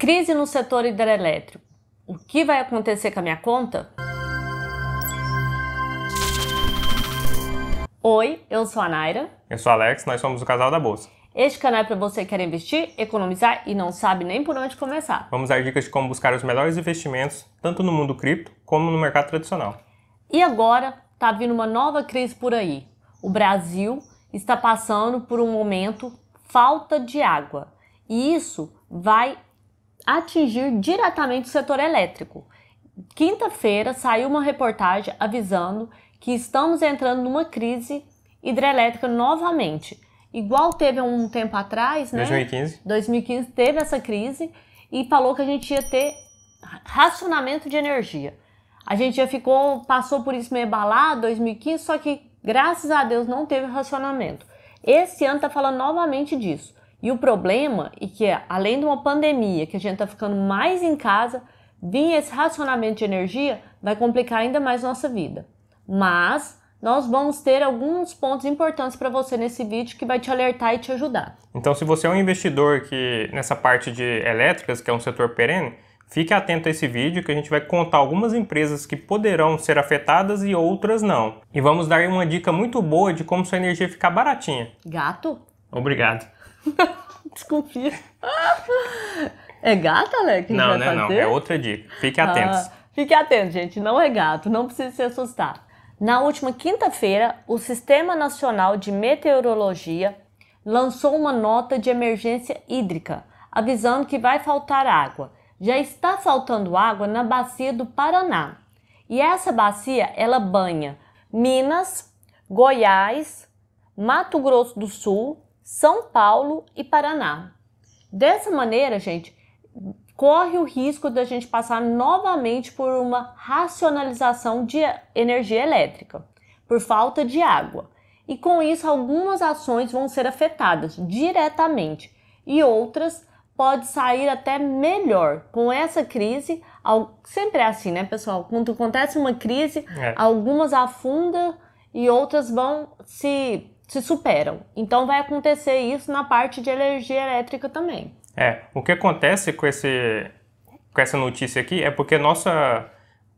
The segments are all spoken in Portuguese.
Crise no setor hidrelétrico. O que vai acontecer com a minha conta? Oi, eu sou a Naira. Eu sou o Alex, nós somos o Casal da Bolsa. Este canal é para você que quer investir, economizar e não sabe nem por onde começar. Vamos dar dicas de como buscar os melhores investimentos, tanto no mundo cripto como no mercado tradicional. E agora está vindo uma nova crise por aí. O Brasil está passando por um momento falta de água. E isso vai atingir diretamente o setor elétrico. Quinta-feira saiu uma reportagem avisando que estamos entrando numa crise hidrelétrica novamente. Igual teve um tempo atrás, né? 2015. 2015 teve essa crise e falou que a gente ia ter racionamento de energia. A gente já ficou, passou por isso meio balado 2015, só que graças a Deus não teve racionamento. Esse ano está falando novamente disso. E o problema é que, além de uma pandemia, que a gente está ficando mais em casa, vir esse racionamento de energia vai complicar ainda mais nossa vida. Mas nós vamos ter alguns pontos importantes para você nesse vídeo que vai te alertar e te ajudar. Então, se você é um investidor que nessa parte de elétricas, que é um setor perene, fique atento a esse vídeo que a gente vai contar algumas empresas que poderão ser afetadas e outras não. E vamos dar uma dica muito boa de como sua energia ficar baratinha. Gato? Obrigado. Desconfia. É gato, Alex? Não, né, não não. É outra dica. Fique atentos. Ah, fique atento, gente. Não é gato. Não precisa se assustar. Na última quinta-feira, o Sistema Nacional de Meteorologia lançou uma nota de emergência hídrica, avisando que vai faltar água. Já está faltando água na bacia do Paraná. E essa bacia, ela banha Minas, Goiás, Mato Grosso do Sul, são Paulo e Paraná. Dessa maneira, gente, corre o risco da gente passar novamente por uma racionalização de energia elétrica, por falta de água. E com isso, algumas ações vão ser afetadas diretamente e outras pode sair até melhor com essa crise. Sempre é assim, né, pessoal? Quando acontece uma crise, é. algumas afundam e outras vão se se superam. Então vai acontecer isso na parte de energia elétrica também. É, o que acontece com, esse, com essa notícia aqui é porque nossa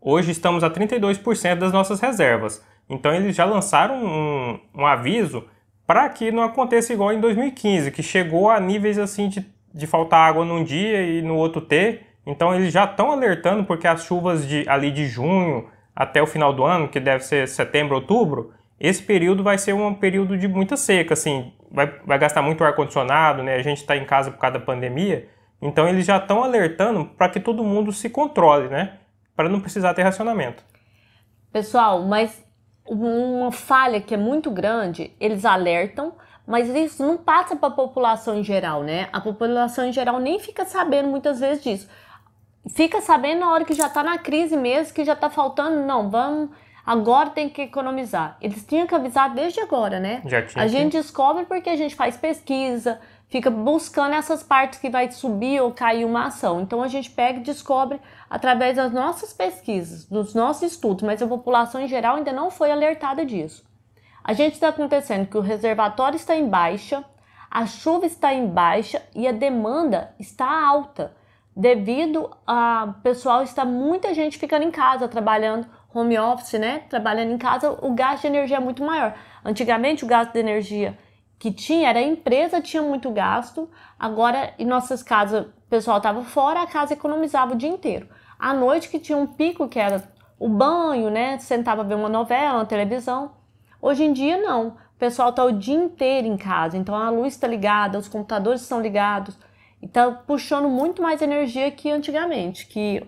hoje estamos a 32% das nossas reservas. Então eles já lançaram um, um aviso para que não aconteça igual em 2015, que chegou a níveis assim de, de faltar água num dia e no outro ter. Então eles já estão alertando porque as chuvas de, ali de junho até o final do ano, que deve ser setembro, outubro, esse período vai ser um período de muita seca, assim, vai, vai gastar muito ar-condicionado, né? A gente está em casa por causa da pandemia, então eles já estão alertando para que todo mundo se controle, né? Para não precisar ter racionamento. Pessoal, mas uma falha que é muito grande, eles alertam, mas isso não passa para a população em geral, né? A população em geral nem fica sabendo muitas vezes disso. Fica sabendo na hora que já está na crise mesmo, que já está faltando, não, vamos agora tem que economizar. Eles tinham que avisar desde agora, né? Já tinha. A que... gente descobre porque a gente faz pesquisa, fica buscando essas partes que vai subir ou cair uma ação. Então a gente pega e descobre através das nossas pesquisas, dos nossos estudos, mas a população em geral ainda não foi alertada disso. A gente está acontecendo que o reservatório está em baixa, a chuva está em baixa e a demanda está alta, devido a pessoal está muita gente ficando em casa trabalhando home office, né? Trabalhando em casa, o gasto de energia é muito maior. Antigamente, o gasto de energia que tinha era a empresa tinha muito gasto. Agora, em nossas casas, o pessoal estava fora, a casa economizava o dia inteiro. À noite, que tinha um pico, que era o banho, né? Sentava a ver uma novela, uma televisão. Hoje em dia, não. O pessoal está o dia inteiro em casa, então a luz está ligada, os computadores estão ligados. Então, puxando muito mais energia que antigamente, que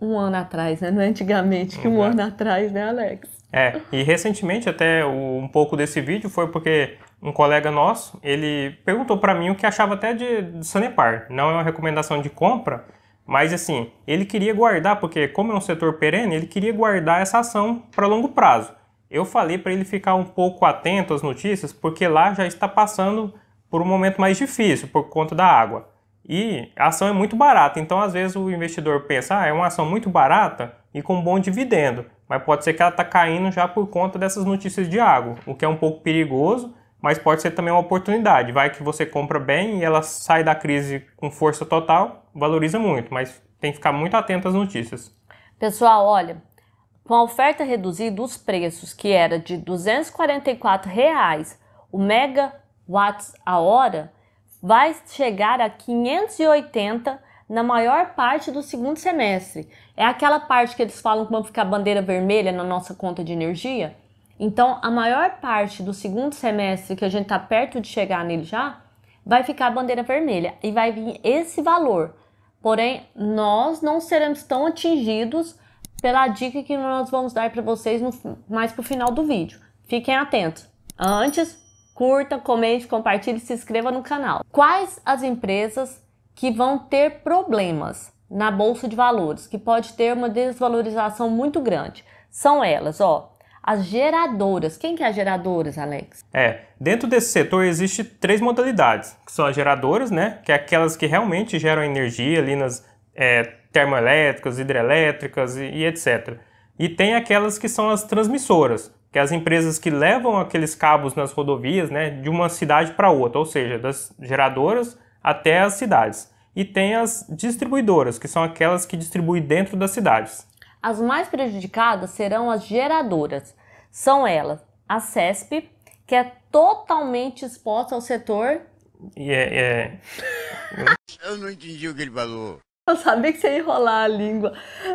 um ano atrás, né? Não é antigamente que um ano atrás, né, Alex? É, e recentemente até um pouco desse vídeo foi porque um colega nosso, ele perguntou para mim o que achava até de Sanepar. Não é uma recomendação de compra, mas assim, ele queria guardar, porque como é um setor perene, ele queria guardar essa ação para longo prazo. Eu falei para ele ficar um pouco atento às notícias, porque lá já está passando por um momento mais difícil por conta da água. E a ação é muito barata, então às vezes o investidor pensa, ah, é uma ação muito barata e com bom dividendo, mas pode ser que ela está caindo já por conta dessas notícias de água, o que é um pouco perigoso, mas pode ser também uma oportunidade. Vai que você compra bem e ela sai da crise com força total, valoriza muito, mas tem que ficar muito atento às notícias. Pessoal, olha, com a oferta reduzida, os preços que era de R$ 244 reais, o megawatts a hora, vai chegar a 580 na maior parte do segundo semestre. É aquela parte que eles falam que vai ficar bandeira vermelha na nossa conta de energia. Então, a maior parte do segundo semestre que a gente está perto de chegar nele já, vai ficar a bandeira vermelha e vai vir esse valor. Porém, nós não seremos tão atingidos pela dica que nós vamos dar para vocês no, mais para o final do vídeo. Fiquem atentos. Antes, curta, comente, compartilhe, e se inscreva no canal. Quais as empresas que vão ter problemas na bolsa de valores, que pode ter uma desvalorização muito grande? São elas, ó, as geradoras. Quem que é as geradoras, Alex? É, dentro desse setor existe três modalidades, que são as geradoras, né, que é aquelas que realmente geram energia ali nas é, termoelétricas, hidrelétricas e, e etc. E tem aquelas que são as transmissoras, que as empresas que levam aqueles cabos nas rodovias, né, de uma cidade para outra, ou seja, das geradoras até as cidades. E tem as distribuidoras, que são aquelas que distribuem dentro das cidades. As mais prejudicadas serão as geradoras. São elas a CESP, que é totalmente exposta ao setor. Yeah, yeah. É, é. Eu não entendi o que ele falou. Eu sabia que você ia enrolar a língua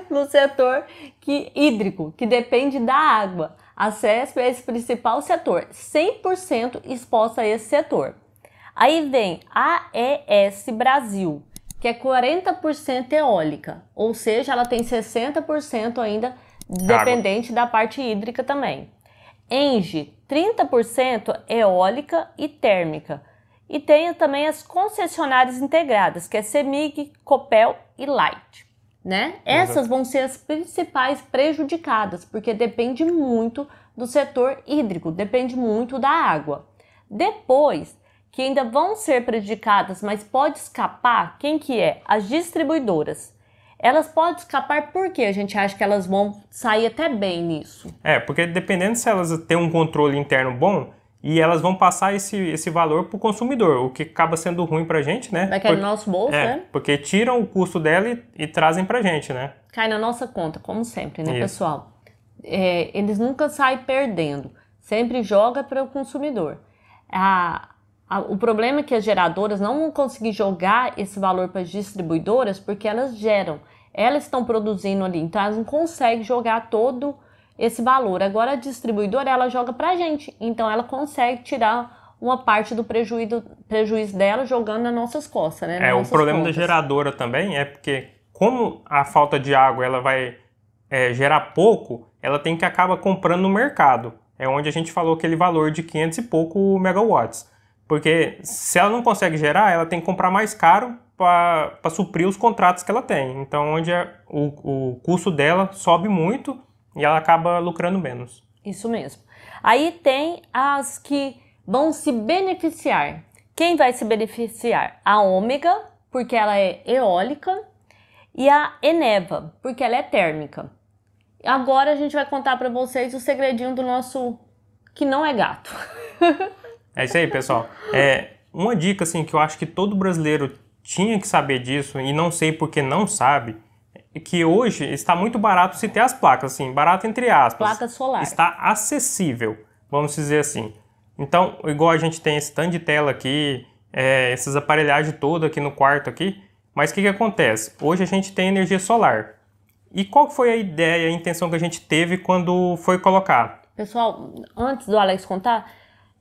no setor que, hídrico, que depende da água. A CESP é esse principal setor, 100% exposta a esse setor. Aí vem AES Brasil, que é 40% eólica, ou seja, ela tem 60% ainda dependente Água. da parte hídrica também. ENGE, 30% eólica e térmica. E tem também as concessionárias integradas, que é CEMIG, COPEL e Light né? Essas vão ser as principais prejudicadas, porque depende muito do setor hídrico, depende muito da água. Depois, que ainda vão ser prejudicadas, mas pode escapar, quem que é? As distribuidoras. Elas podem escapar porque a gente acha que elas vão sair até bem nisso. É, porque dependendo se elas têm um controle interno bom, e elas vão passar esse, esse valor para o consumidor, o que acaba sendo ruim para a gente, né? Vai cair no nosso bolso, é, né? Porque tiram o custo dela e, e trazem para a gente, né? Cai na nossa conta, como sempre, né, Isso. pessoal? É, eles nunca saem perdendo, sempre joga para o consumidor. A, a, o problema é que as geradoras não vão conseguir jogar esse valor para as distribuidoras porque elas geram, elas estão produzindo ali, então elas não conseguem jogar todo esse valor. Agora a distribuidora ela joga para a gente, então ela consegue tirar uma parte do prejuízo, prejuízo dela jogando nas nossas costas, né? Nas é o problema contas. da geradora também é porque como a falta de água ela vai é, gerar pouco, ela tem que acaba comprando no mercado. É onde a gente falou aquele valor de 500 e pouco megawatts. Porque se ela não consegue gerar, ela tem que comprar mais caro para suprir os contratos que ela tem. Então, onde o, o custo dela sobe muito e ela acaba lucrando menos. Isso mesmo. Aí tem as que vão se beneficiar. Quem vai se beneficiar? A ômega, porque ela é eólica, e a Eneva, porque ela é térmica. Agora a gente vai contar para vocês o segredinho do nosso que não é gato. é isso aí, pessoal. É uma dica assim que eu acho que todo brasileiro tinha que saber disso e não sei porque não sabe que hoje está muito barato se ter as placas, assim, barato entre aspas. Placa solar. Está acessível, vamos dizer assim. Então, igual a gente tem esse tanto de tela aqui, é, essas aparelhagens todas aqui no quarto aqui, mas o que, que acontece? Hoje a gente tem energia solar. E qual foi a ideia, a intenção que a gente teve quando foi colocar? Pessoal, antes do Alex contar,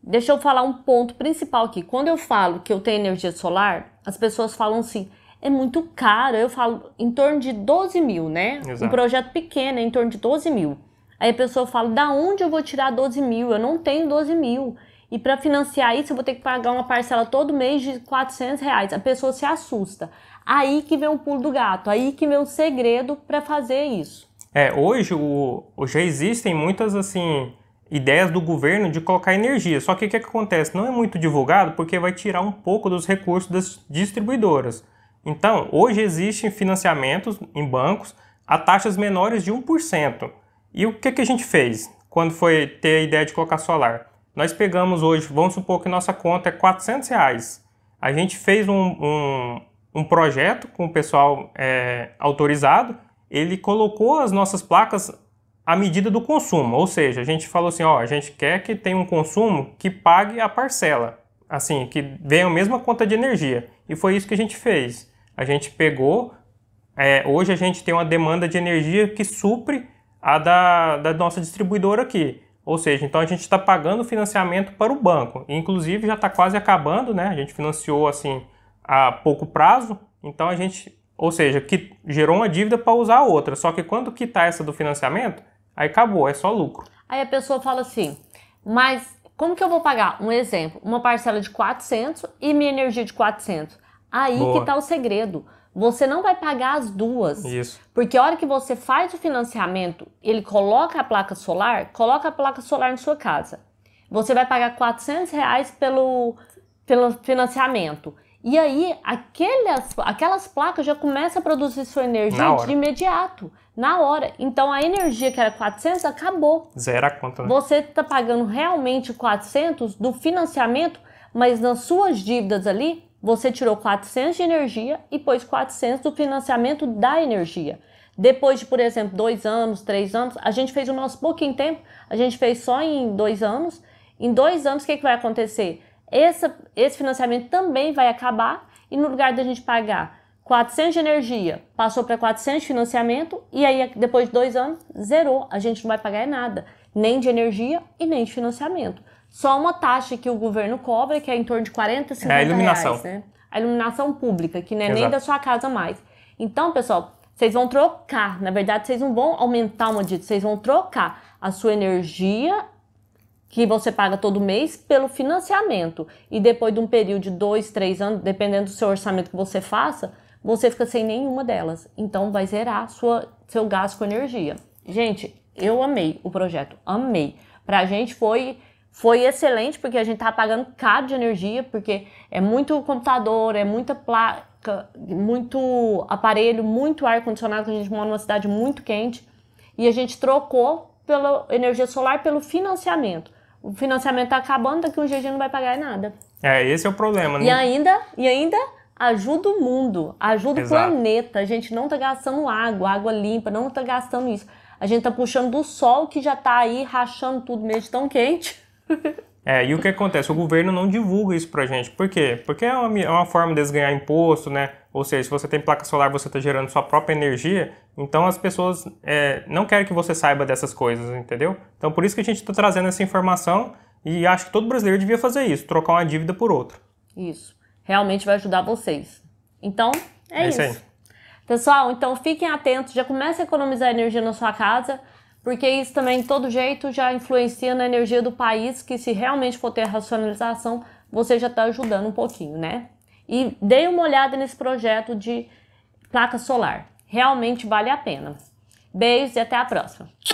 deixa eu falar um ponto principal aqui. Quando eu falo que eu tenho energia solar, as pessoas falam assim, é muito caro. Eu falo em torno de 12 mil, né? Exato. Um projeto pequeno é em torno de 12 mil. Aí a pessoa fala: da onde eu vou tirar 12 mil? Eu não tenho 12 mil. E para financiar isso, eu vou ter que pagar uma parcela todo mês de 400 reais. A pessoa se assusta. Aí que vem o pulo do gato, aí que vem o segredo para fazer isso. É, hoje o, já existem muitas assim ideias do governo de colocar energia. Só que o que, que acontece? Não é muito divulgado porque vai tirar um pouco dos recursos das distribuidoras. Então, hoje existem financiamentos em bancos a taxas menores de 1%. E o que, que a gente fez quando foi ter a ideia de colocar solar? Nós pegamos hoje, vamos supor que nossa conta é 400 reais. A gente fez um, um, um projeto com o pessoal é, autorizado, ele colocou as nossas placas à medida do consumo, ou seja, a gente falou assim, ó, a gente quer que tenha um consumo que pague a parcela, assim, que venha a mesma conta de energia. E foi isso que a gente fez a gente pegou. É, hoje a gente tem uma demanda de energia que supre a da, da nossa distribuidora aqui. Ou seja, então a gente está pagando financiamento para o banco. Inclusive já está quase acabando, né? A gente financiou assim a pouco prazo. Então a gente, ou seja, que gerou uma dívida para usar a outra. Só que quando quitar essa do financiamento, aí acabou, é só lucro. Aí a pessoa fala assim, mas como que eu vou pagar? Um exemplo, uma parcela de 400 e minha energia de 400. Aí Boa. que tá o segredo. Você não vai pagar as duas. Isso. Porque a hora que você faz o financiamento, ele coloca a placa solar, coloca a placa solar na sua casa. Você vai pagar 400 reais pelo, pelo financiamento. E aí, aquelas, aquelas placas já começam a produzir sua energia de imediato, na hora. Então, a energia que era 400 acabou. Zero a conta. Né? Você está pagando realmente 400 do financiamento, mas nas suas dívidas ali, você tirou 400 de energia e pôs 400 do financiamento da energia. Depois de, por exemplo, dois anos, três anos, a gente fez o nosso pouquinho tempo, a gente fez só em dois anos. Em dois anos, o que, que vai acontecer? Essa, esse financiamento também vai acabar e no lugar da gente pagar 400 de energia, passou para 400 de financiamento e aí depois de dois anos, zerou. A gente não vai pagar nada, nem de energia e nem de financiamento só uma taxa que o governo cobra, que é em torno de 40, 50 é a iluminação. reais, né? A iluminação pública, que não é Exato. nem da sua casa mais. Então, pessoal, vocês vão trocar. Na verdade, vocês não vão aumentar uma dívida, vocês vão trocar a sua energia que você paga todo mês pelo financiamento. E depois de um período de dois, três anos, dependendo do seu orçamento que você faça, você fica sem nenhuma delas. Então vai zerar sua, seu gasto com energia. Gente, eu amei o projeto, amei. Pra gente foi foi excelente, porque a gente tá pagando caro de energia, porque é muito computador, é muita placa, muito aparelho, muito ar-condicionado, a gente mora numa cidade muito quente. E a gente trocou pela energia solar pelo financiamento. O financiamento tá acabando, daqui um dia a gente não vai pagar nada. É, esse é o problema, né? E ainda, e ainda ajuda o mundo, ajuda Exato. o planeta. A gente não está gastando água, água limpa, não está gastando isso. A gente está puxando do sol que já está aí rachando tudo mesmo tão quente. É, e o que acontece? O governo não divulga isso pra gente. Por quê? Porque é uma, é uma forma deles ganhar imposto, né? Ou seja, se você tem placa solar, você está gerando sua própria energia. Então as pessoas é, não querem que você saiba dessas coisas, entendeu? Então por isso que a gente está trazendo essa informação e acho que todo brasileiro devia fazer isso, trocar uma dívida por outra. Isso. Realmente vai ajudar vocês. Então, é, é isso. isso. Pessoal, então fiquem atentos, já comece a economizar energia na sua casa porque isso também, de todo jeito, já influencia na energia do país, que se realmente for ter racionalização, você já está ajudando um pouquinho, né? E dê uma olhada nesse projeto de placa solar. Realmente vale a pena. Beijos e até a próxima.